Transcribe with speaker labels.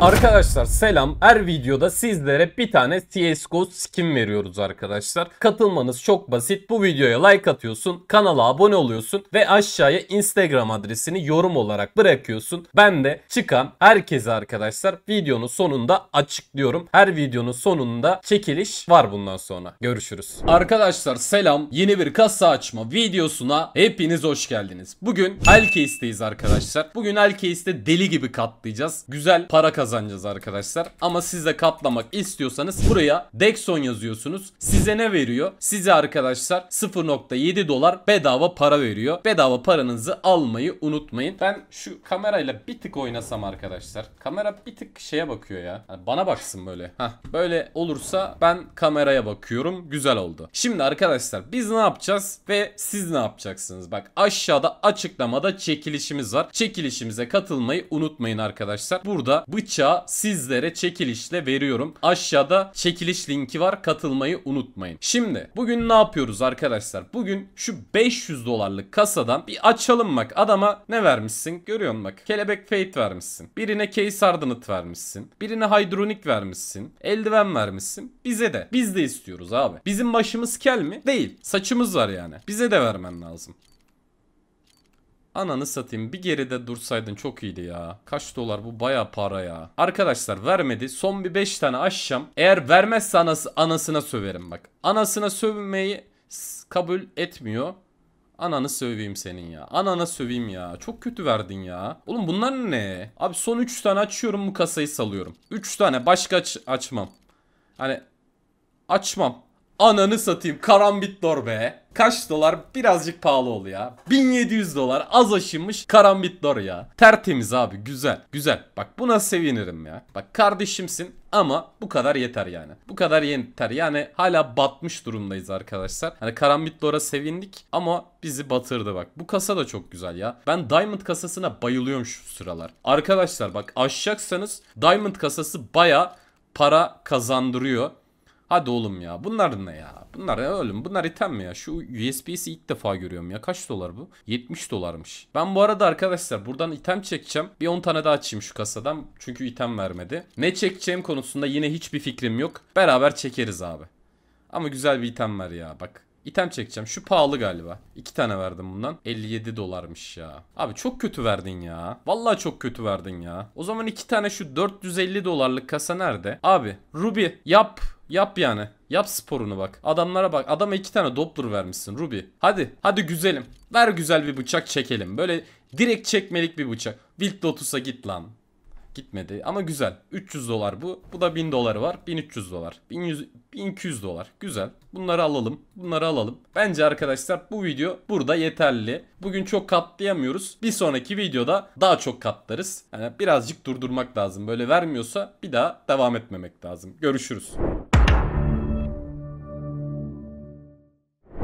Speaker 1: Arkadaşlar selam. Her videoda sizlere bir tane CSGO skin veriyoruz arkadaşlar. Katılmanız çok basit. Bu videoya like atıyorsun, kanala abone oluyorsun ve aşağıya Instagram adresini yorum olarak bırakıyorsun. Ben de çıkan herkese arkadaşlar videonun sonunda açıklıyorum. Her videonun sonunda çekiliş var bundan sonra. Görüşürüz. Arkadaşlar selam. Yeni bir kasa açma videosuna hepiniz hoş geldiniz. Bugün Alcase'deyiz arkadaşlar. Bugün Alcase'de deli gibi katlayacağız. Güzel para kazanacağız kazanacağız arkadaşlar. Ama siz de katlamak istiyorsanız buraya Dexon yazıyorsunuz. Size ne veriyor? Size arkadaşlar 0.7 dolar bedava para veriyor. Bedava paranızı almayı unutmayın. Ben şu kamerayla bir tık oynasam arkadaşlar. Kamera bir tık şeye bakıyor ya. bana baksın böyle. Heh. Böyle olursa ben kameraya bakıyorum. Güzel oldu. Şimdi arkadaşlar biz ne yapacağız ve siz ne yapacaksınız? Bak aşağıda açıklamada çekilişimiz var. Çekilişimize katılmayı unutmayın arkadaşlar. Burada bıçak bıçağı sizlere çekilişle veriyorum. Aşağıda çekiliş linki var. Katılmayı unutmayın. Şimdi bugün ne yapıyoruz arkadaşlar? Bugün şu 500 dolarlık kasadan bir açalım bak. Adama ne vermişsin? Görüyor musun bak? Kelebek Fate vermişsin. Birine Case Ardanit vermişsin. Birine Hydronic vermişsin. Eldiven vermişsin. Bize de. Biz de istiyoruz abi. Bizim başımız kel mi? Değil. Saçımız var yani. Bize de vermen lazım. Ananı satayım bir geride dursaydın çok iyiydi ya. Kaç dolar bu baya para ya. Arkadaşlar vermedi. Son bir 5 tane aşacağım. Eğer vermezse anası, anasına söverim bak. Anasına sövmeyi kabul etmiyor. Ananı söveyim senin ya. Anana söveyim ya. Çok kötü verdin ya. Oğlum bunlar ne? Abi son 3 tane açıyorum bu kasayı salıyorum. 3 tane başka aç açmam. Hani açmam. Ananı satayım karambit dor be. Kaç dolar? Birazcık pahalı oluyor 1700 dolar az aşınmış karambitlar ya. Tertemiz abi güzel güzel. Bak buna sevinirim ya. Bak kardeşimsin ama bu kadar yeter yani. Bu kadar yeter. Yani hala batmış durumdayız arkadaşlar. Hani Karambit dora sevindik ama bizi batırdı bak. Bu kasa da çok güzel ya. Ben Diamond kasasına bayılıyorum şu sıralar. Arkadaşlar bak aşacaksanız Diamond kasası baya para kazandırıyor. Hadi oğlum ya. Bunlar ne ya? Bunlar ne oğlum? Bunlar item mi ya? Şu USB'si ilk defa görüyorum ya. Kaç dolar bu? 70 dolarmış. Ben bu arada arkadaşlar buradan item çekeceğim. Bir 10 tane daha açayım şu kasadan. Çünkü item vermedi. Ne çekeceğim konusunda yine hiçbir fikrim yok. Beraber çekeriz abi. Ama güzel bir item var ya bak. İtem çekeceğim. Şu pahalı galiba. İki tane verdim bundan. 57 dolarmış ya. Abi çok kötü verdin ya. Vallahi çok kötü verdin ya. O zaman iki tane şu 450 dolarlık kasa nerede? Abi Ruby yap. Yap yani. Yap sporunu bak. Adamlara bak. Adama iki tane Doppler vermişsin Ruby. Hadi. Hadi güzelim. Ver güzel bir bıçak çekelim. Böyle direkt çekmelik bir bıçak. Wild Lotus'a git lan. Gitmedi ama güzel. 300 dolar bu. Bu da 1000 doları var. 1300 dolar. 1100, 1200 dolar. Güzel. Bunları alalım. Bunları alalım. Bence arkadaşlar bu video burada yeterli. Bugün çok katlayamıyoruz. Bir sonraki videoda daha çok katlarız. Yani birazcık durdurmak lazım. Böyle vermiyorsa bir daha devam etmemek lazım. Görüşürüz.